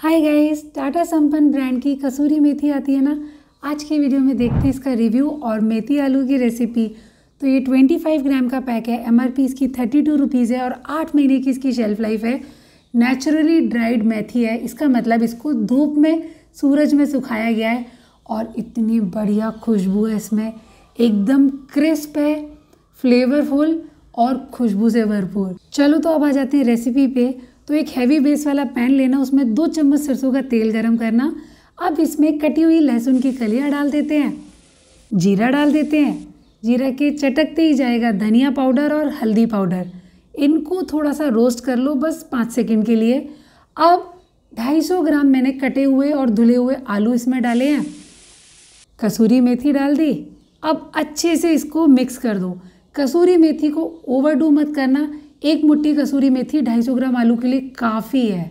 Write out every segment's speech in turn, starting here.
hi guys Tata संपन्न brand की कसूरी मेथी आती है ना आज के वीडियो में देखते हैं इसका रिव्यू और मेथी आलू की रेसिपी तो ये 25 ग्राम का पैक है एम इसकी थर्टी टू रुपीज़ है और आठ महीने की इसकी शेल्फ़ लाइफ है नेचुरली ड्राइड मेथी है इसका मतलब इसको धूप में सूरज में सुखाया गया है और इतनी बढ़िया खुशबू है इसमें एकदम क्रिस्प है फ्लेवरफुल और खुशबू से भरपूर चलो तो अब आ जाते हैं रेसिपी पे तो एक हैवी बेस वाला पैन लेना उसमें दो चम्मच सरसों का तेल गर्म करना अब इसमें कटी हुई लहसुन की कलियाँ डाल देते हैं जीरा डाल देते हैं जीरा के चटकते ही जाएगा धनिया पाउडर और हल्दी पाउडर इनको थोड़ा सा रोस्ट कर लो बस पाँच सेकेंड के लिए अब ढाई सौ ग्राम मैंने कटे हुए और धुले हुए आलू इसमें डाले हैं कसूरी मेथी डाल दी अब अच्छे से इसको मिक्स कर दो कसूरी मेथी को ओवरडू मत करना एक मुट्ठी कसूरी मेथी ढाई सौ ग्राम आलू के लिए काफ़ी है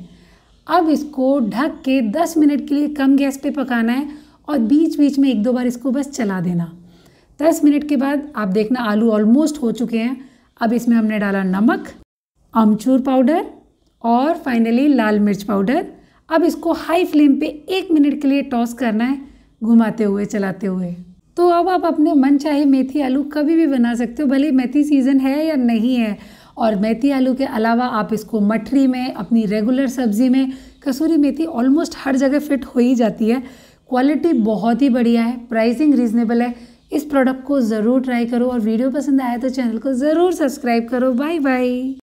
अब इसको ढक के 10 मिनट के लिए कम गैस पे पकाना है और बीच बीच में एक दो बार इसको बस चला देना 10 मिनट के बाद आप देखना आलू ऑलमोस्ट हो चुके हैं अब इसमें हमने डाला नमक अमचूर पाउडर और फाइनली लाल मिर्च पाउडर अब इसको हाई फ्लेम पे एक मिनट के लिए टॉस करना है घुमाते हुए चलाते हुए तो अब आप अपने मन चाहे मेथी आलू कभी भी बना सकते हो भले मेथी सीज़न है या नहीं है और मेथी आलू के अलावा आप इसको मठरी में अपनी रेगुलर सब्ज़ी में कसूरी मेथी ऑलमोस्ट हर जगह फिट हो ही जाती है क्वालिटी बहुत ही बढ़िया है प्राइसिंग रीज़नेबल है इस प्रोडक्ट को ज़रूर ट्राई करो और वीडियो पसंद आया तो चैनल को ज़रूर सब्सक्राइब करो बाय बाय